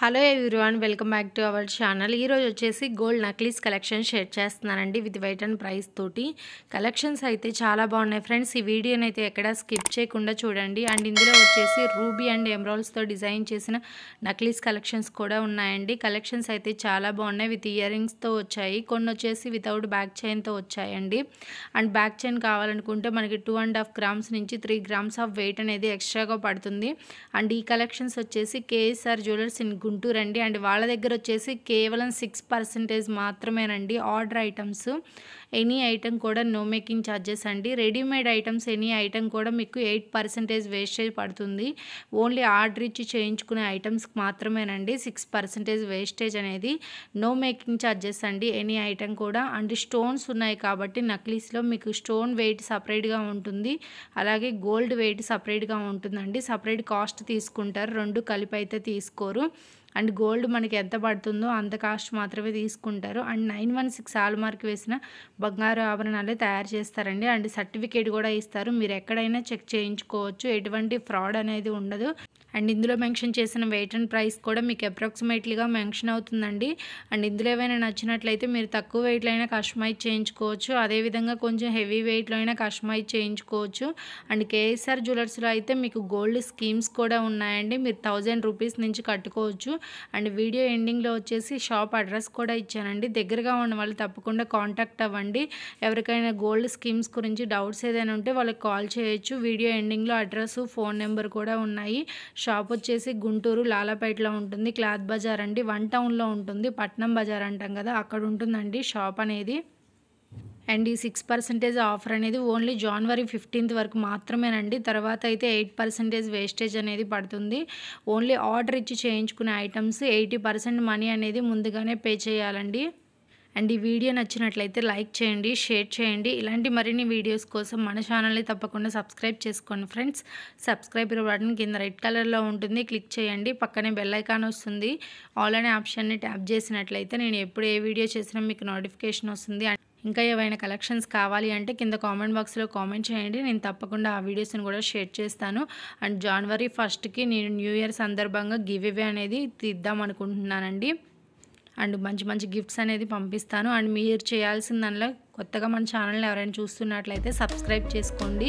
hello everyone welcome back to our channel ఈరోజు వచ్చేసి gold necklace collection share చేస్తున్నానండి with weight and price తోటి collections అయితే చాలా బాగున్నాయి ఫ్రెండ్స్ ఈ వీడియోని అయితే ఎక్కడ స్కిప్ చేయకుండా చూడండి అండ్ ఇందులో వచ్చేసి రూబీ అండ్ ఎమ్రాల్స్తో డిజైన్ చేసిన నక్లీస్ కలెక్షన్స్ కూడా ఉన్నాయండి కలెక్షన్స్ అయితే చాలా బాగున్నాయి విత్ ఇయర్ రింగ్స్తో వచ్చాయి కొన్ని వచ్చేసి వితౌట్ బ్యాక్ చైన్తో వచ్చాయండి అండ్ బ్యాక్ చైన్ కావాలనుకుంటే మనకి టూ అండ్ హాఫ్ గ్రామ్స్ నుంచి త్రీ గ్రామ్స్ ఆఫ్ వెయిట్ అనేది ఎక్స్ట్రాగా పడుతుంది అండ్ ఈ కలెక్షన్స్ వచ్చేసి కేఎస్ఆర్ జ్యువెలర్స్ ఇన్ గుంటూరు అండి అండ్ వాళ్ళ దగ్గర వచ్చేసి కేవలం సిక్స్ పర్సెంటేజ్ మాత్రమేనండి ఆర్డర్ ఐటమ్స్ ఎనీ ఐటెం కూడా నో మేకింగ్ ఛార్జెస్ అండి రెడీమేడ్ ఐటమ్స్ ఎనీ ఐటెం కూడా మీకు ఎయిట్ పర్సెంటేజ్ వేస్టేజ్ పడుతుంది ఓన్లీ ఆర్డర్ ఇచ్చి చేయించుకునే ఐటమ్స్కి మాత్రమేనండి సిక్స్ పర్సెంటేజ్ వేస్టేజ్ అనేది నో మేకింగ్ ఛార్జెస్ అండి ఎనీ ఐటెం కూడా అండ్ స్టోన్స్ ఉన్నాయి కాబట్టి నక్లీస్లో మీకు స్టోన్ వెయిట్ సపరేట్గా ఉంటుంది అలాగే గోల్డ్ వెయిట్ సపరేట్గా ఉంటుందండి సపరేట్ కాస్ట్ తీసుకుంటారు రెండు కలిపి అయితే తీసుకోరు అండ్ గోల్డ్ మనకి ఎంత పడుతుందో అంత కాస్ట్ మాత్రమే తీసుకుంటారు and nine one six hallmark వేసిన బంగారు ఆభరణాలే తయారు చేస్తారండి అండ్ సర్టిఫికేట్ కూడా ఇస్తారు మీరు ఎక్కడైనా చెక్ చేయించుకోవచ్చు ఎటువంటి ఫ్రాడ్ అనేది ఉండదు అండ్ ఇందులో మెన్షన్ చేసిన వెయిట్ అండ్ ప్రైస్ కూడా మీకు అప్రాక్సిమేట్లీగా మెన్షన్ అవుతుందండి అండ్ ఇందులో ఏమైనా నచ్చినట్లయితే మీరు తక్కువ వెయిట్లో అయినా కస్టమైజ్ చేయించుకోవచ్చు అదేవిధంగా కొంచెం హెవీ వెయిట్లో అయినా కస్టమైజ్ చేయించుకోవచ్చు అండ్ కేఎస్ఆర్ జ్యువెలర్స్లో అయితే మీకు గోల్డ్ స్కీమ్స్ కూడా ఉన్నాయండి మీరు థౌజండ్ రూపీస్ నుంచి కట్టుకోవచ్చు అండ్ వీడియో ఎండింగ్లో వచ్చేసి షాప్ అడ్రస్ కూడా ఇచ్చానండి దగ్గరగా ఉన్న వాళ్ళు తప్పకుండా కాంటాక్ట్ అవ్వండి ఎవరికైనా గోల్డ్ స్కీమ్స్ గురించి డౌట్స్ ఏదైనా ఉంటే వాళ్ళకి కాల్ చేయొచ్చు వీడియో ఎండింగ్లో అడ్రస్ ఫోన్ నెంబర్ కూడా ఉన్నాయి షాప్ వచ్చేసి గుంటూరు లాలాపేటలో ఉంటుంది క్లాత్ బజార్ అండి వన్ టౌన్లో ఉంటుంది పట్నం బజార్ అంటాం కదా అక్కడ ఉంటుందండి షాప్ అనేది అండ్ ఈ సిక్స్ పర్సెంటేజ్ ఆఫర్ అనేది ఓన్లీ జనవరి ఫిఫ్టీన్త్ వరకు మాత్రమేనండి తర్వాత అయితే ఎయిట్ పర్సెంటేజ్ వేస్టేజ్ అనేది పడుతుంది ఓన్లీ ఆర్డర్ ఇచ్చి చేయించుకునే ఐటమ్స్ ఎయిటీ పర్సెంట్ మనీ అనేది ముందుగానే పే చేయాలండి అండ్ ఈ వీడియో నచ్చినట్లయితే లైక్ చేయండి షేర్ చేయండి ఇలాంటి మరిన్ని వీడియోస్ కోసం మన ఛానల్ని తప్పకుండా సబ్స్క్రైబ్ చేసుకోండి ఫ్రెండ్స్ సబ్స్క్రైబ్ బటన్ కింద రెడ్ కలర్లో ఉంటుంది క్లిక్ చేయండి పక్కనే బెల్ ఐకాన్ వస్తుంది ఆల్ అనే ఆప్షన్ని ట్యాప్ చేసినట్లయితే నేను ఎప్పుడు ఏ వీడియో చేసినా మీకు నోటిఫికేషన్ వస్తుంది ఇంకా ఏవైనా కలెక్షన్స్ కావాలి అంటే కింద కామెంట్ బాక్స్లో కామెంట్ చేయండి నేను తప్పకుండా ఆ వీడియోస్ని కూడా షేర్ చేస్తాను అండ్ జనవరి ఫస్ట్కి నేను న్యూ ఇయర్ సందర్భంగా గివ్ ఇవే అనేది తీద్దాం అనుకుంటున్నానండి అండ్ మంచి మంచి గిఫ్ట్స్ అనేది పంపిస్తాను అండ్ మీరు చేయాల్సిన దానిలో కొత్తగా మన ఛానల్ని ఎవరైనా చూస్తున్నట్లయితే సబ్స్క్రైబ్ చేసుకోండి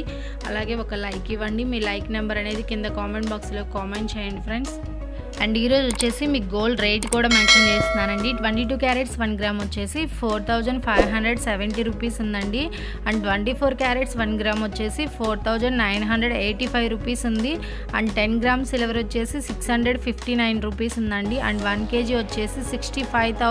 అలాగే ఒక లైక్ ఇవ్వండి మీ లైక్ నెంబర్ అనేది కింద కామెంట్ బాక్స్లో కామెంట్ చేయండి ఫ్రెండ్స్ అండ్ ఈరోజు వచ్చేసి మీకు గోల్డ్ రేట్ కూడా మెన్షన్ చేస్తున్నానండి twenty two carats one gram వచ్చేసి four thousand five hundred seventy rupees ఉందండి and twenty four carats one gram వచ్చేసి four thousand nine hundred eighty five rupees ఉంది అండ్ టెన్ గ్రామ్ సిల్వర్ వచ్చేసి six hundred fifty nine rupees ఉందండి and one KG వచ్చేసి sixty five